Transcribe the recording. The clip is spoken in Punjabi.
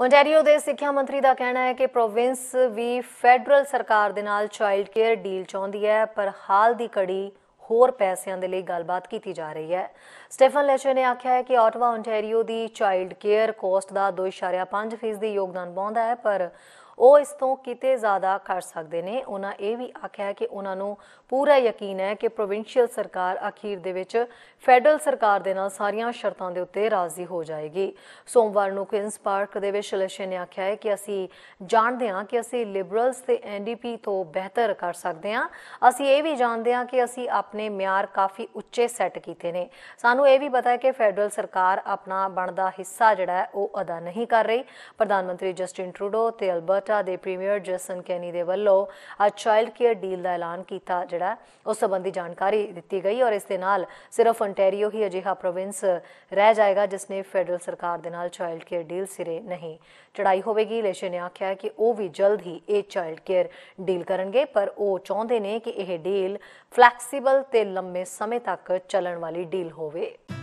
ਓਨਟਾਰੀਓ ਦੇ ਸਿੱਖਿਆ ਮੰਤਰੀ ਦਾ ਕਹਿਣਾ ਹੈ ਕਿ ਪ੍ਰੋਵਿੰਸ ਵੀ ਫੈਡਰਲ ਸਰਕਾਰ ਦੇ ਨਾਲ ਚਾਈਲਡ ਕੇਅਰ ਡੀਲ ਚਾਹੁੰਦੀ ਹੈ ਪਰ ਹਾਲ ਦੀ ਕੜੀ ਹੋਰ ਪੈਸਿਆਂ ਦੇ ਲਈ ਗੱਲਬਾਤ ਕੀਤੀ ਜਾ ਰਹੀ ਹੈ ਸਟੀਫਨ ਲੈਚੇ ਨੇ ਆਖਿਆ ਹੈ ਕਿ ਆਟਵਾ ਓਨਟਾਰੀਓ ਦੀ ਚਾਈਲਡ ਕੇਅਰ ਕੋਸਟ ਦਾ 2.5% ਯੋਗਦਾਨ ਪਾਉਂਦਾ ਹੈ ਪਰ ਉਹ ਇਸ ਤੋਂ ਕਿਤੇ ਜ਼ਿਆਦਾ ਕਰ ਸਕਦੇ ਨੇ ਉਹਨਾਂ ਇਹ ਵੀ ਆਖਿਆ ਕਿ ਉਹਨਾਂ ਨੂੰ ਪੂਰਾ ਯਕੀਨ ਹੈ ਕਿ ਪ੍ਰੋਵਿੰਸ਼ੀਅਲ ਸਰਕਾਰ ਅਖੀਰ ਦੇ ਵਿੱਚ ਫੈਡਰਲ ਸਰਕਾਰ ਦੇ ਨਾਲ ਸਾਰੀਆਂ ਸ਼ਰਤਾਂ ਦੇ ਉੱਤੇ ਰਾਜ਼ੀ ਹੋ ਜਾਏਗੀ ਸੋਮਵਾਰ ਨੂੰ ਕਿੰਸ ਪਾਰਕ ਦੇ ਵਿੱਚ ਲਸ਼ੇ ਨੇ ਆਖਿਆ ਹੈ ਕਿ ਅਸੀਂ ਜਾਣਦੇ ਹਾਂ ਕਿ ਅਸੀਂ ਲਿਬਰਲਸ ਤੇ ਐਨਡੀਪੀ ਤੋਂ ਬਿਹਤਰ ਕਰ ਸਕਦੇ ਹਾਂ ਅਸੀਂ ਇਹ ਵੀ ਜਾਣਦੇ ਹਾਂ ਕਿ ਅਸੀਂ ਆਪਣੇ ਮਿਆਰ ਕਾਫੀ ਉੱਚੇ ਸੈੱਟ ਕੀਤੇ ਨੇ ਸਾਨੂੰ ਇਹ ਵੀ ਪਤਾ ਹੈ ਕਿ ਫੈਡਰਲ ਸਰਕਾਰ ਆਪਣਾ ਬਣਦਾ ਹਿੱਸਾ ਜਿਹੜਾ ਹੈ ਉਹ ਅਦਾ ਨਹੀਂ ਕਰ ਰਹੀ ਪ੍ਰਧਾਨ ਮੰਤਰੀ ਜਸਟਿਨ ਟਰੂਡੋ ਤੇ ਅਲਬਰਟ ਅਲਬਰਟਾ ਦੇ ਪ੍ਰੀਮੀਅਰ ਜਸਨ ਕੈਨੀ ਦੇ ਵੱਲੋਂ ਆ ਚਾਈਲਡ ਕੇਅਰ ਡੀਲ ਦਾ ਐਲਾਨ ਕੀਤਾ ਜਿਹੜਾ ਉਸ ਸੰਬੰਧੀ ਜਾਣਕਾਰੀ ਦਿੱਤੀ ਗਈ ਔਰ ਇਸ ਦੇ ਨਾਲ ਸਿਰਫ ਅੰਟੈਰੀਓ ਹੀ ਅਜਿਹਾ ਪ੍ਰੋਵਿੰਸ ਰਹਿ ਜਾਏਗਾ ਜਿਸ ਨੇ ਫੈਡਰਲ ਸਰਕਾਰ ਦੇ ਨਾਲ ਚਾਈਲਡ ਕੇਅਰ ਡੀਲ ਸਿਰੇ ਨਹੀਂ ਚੜਾਈ ਹੋਵੇਗੀ ਲੇਸ਼ੇ ਨੇ ਆਖਿਆ ਕਿ ਉਹ ਵੀ ਜਲਦ ਹੀ ਇਹ ਚਾਈਲਡ ਕੇਅਰ ਡੀਲ ਕਰਨਗੇ ਪਰ ਉਹ ਚਾਹੁੰਦੇ ਨੇ ਕਿ ਇਹ ਡੀਲ ਫਲੈਕਸੀਬਲ ਤੇ ਲੰਮੇ ਸਮੇਂ ਤੱਕ ਚੱਲਣ ਵਾਲੀ ਡੀਲ ਹੋਵੇ